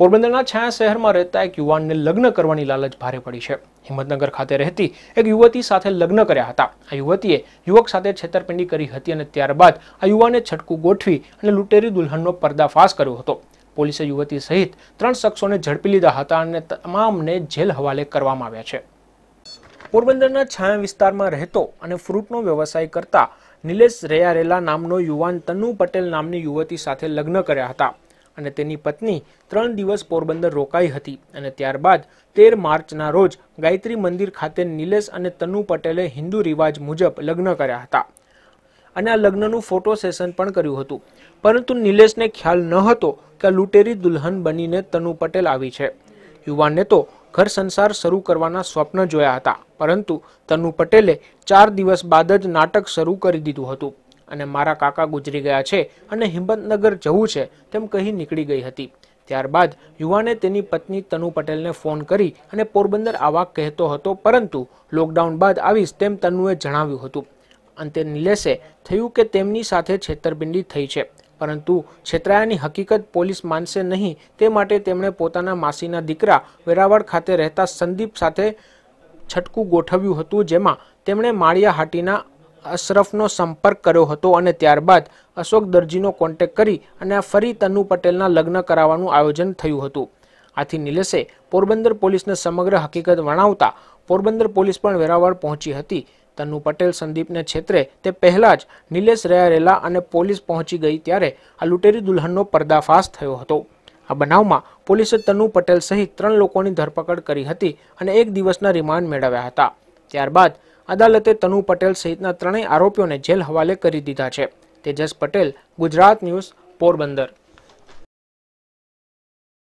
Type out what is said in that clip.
પોરબંદરના છાયા શહેરમાં રહેતા એક યુવાનને લગ્ન કરવાની લાલચ ભારે પડી છે હિંમતનગર ખાતે રહેતી એક યુવતી સાથે લગ્ન કર્યા હતા આ યુવતીએ યુવક સાથે છેતરપિંડી કરી હતી અને ત્યારબાદ આ યુવાને છટકું ગોઠવી અને લૂંટેરી દુલ્હનનો પર્દાફાશ કર્યો હતો પોલીસે યુવતી સહિત ત્રણ શખ્સોને ઝડપી લીધા હતા અને તમામને જેલ હવાલે કરવામાં આવ્યા છે પોરબંદરના છાયા વિસ્તારમાં રહેતો અને ફ્રૂટનો વ્યવસાય કરતા નિલેશ રેયારેલા નામનો યુવાન તનુ પટેલ નામની યુવતી સાથે લગ્ન કર્યા હતા અને તેની પત્ની ત્રણ દિવસ પોરબંદર રોકાઈ હતી અને ત્યારબાદ તેર માર્ચના રોજ ગાયત્રી મંદિર ખાતે નિલેશ અને તનુ પટેલે હિન્દુ રિવાજ મુજબ લગ્ન કર્યા હતા અને આ લગ્નનું ફોટો સેશન પણ કર્યું હતું પરંતુ નિલેશને ખ્યાલ ન હતો કે લૂંટેરી દુલ્હન બનીને તનુ પટેલ આવી છે યુવાનને તો ઘર સંસાર શરૂ કરવાના સ્વપ્ન જોયા હતા પરંતુ તનુ પટેલે ચાર દિવસ બાદ જ નાટક શરૂ કરી દીધું હતું અને મારા કાકા ગુજરી ગયા છે અને હિંમતનગર જવું છે તેમ કહી નીકળી ગઈ હતી ત્યારબાદ યુવાને તેની પત્ની તનુ પટેલને ફોન કરી અને પોરબંદર આવા કહેતો હતો પરંતુ લોકડાઉન બાદ આવીશ તેમ તનુએ જણાવ્યું હતું અંતે નિલેશે થયું કે તેમની સાથે છેતરપિંડી થઈ છે પરંતુ છેતરાયાની હકીકત પોલીસ માનશે નહીં તે માટે તેમણે પોતાના માસીના દીકરા વેરાવળ ખાતે રહેતા સંદીપ સાથે છટકું ગોઠવ્યું હતું જેમાં તેમણે માળિયા હાટીના અશરફનો સંપર્ક કર્યો હતો અને ત્યારબાદ અશોક દરજીનો કોન્ટેક કરી અને ફરી તનુ પટેલના લગ્ન કરાવવાનું આયોજન થયું હતું આથી નિલેશે પોરબંદર પોલીસને સમગ્ર હકીકત વણાવતા પોરબંદર પોલીસ પણ વેરાવળ પહોંચી હતી તનુ પટેલ સંદીપને છેતરે તે પહેલાં જ નિલેશ રહેલા અને પોલીસ પહોંચી ગઈ ત્યારે આ લૂંટેરી દુલ્હનનો પર્દાફાશ થયો હતો આ બનાવમાં પોલીસે તનુ પટેલ સહિત ત્રણ લોકોની ધરપકડ કરી હતી અને એક દિવસના રિમાન્ડ મેળવ્યા હતા ત્યારબાદ અદાલતે તનુ પટેલ સહિતના ત્રણેય આરોપીઓને જેલ હવાલે કરી દીધા છે તેજસ પટેલ ગુજરાત ન્યૂઝ પોરબંદર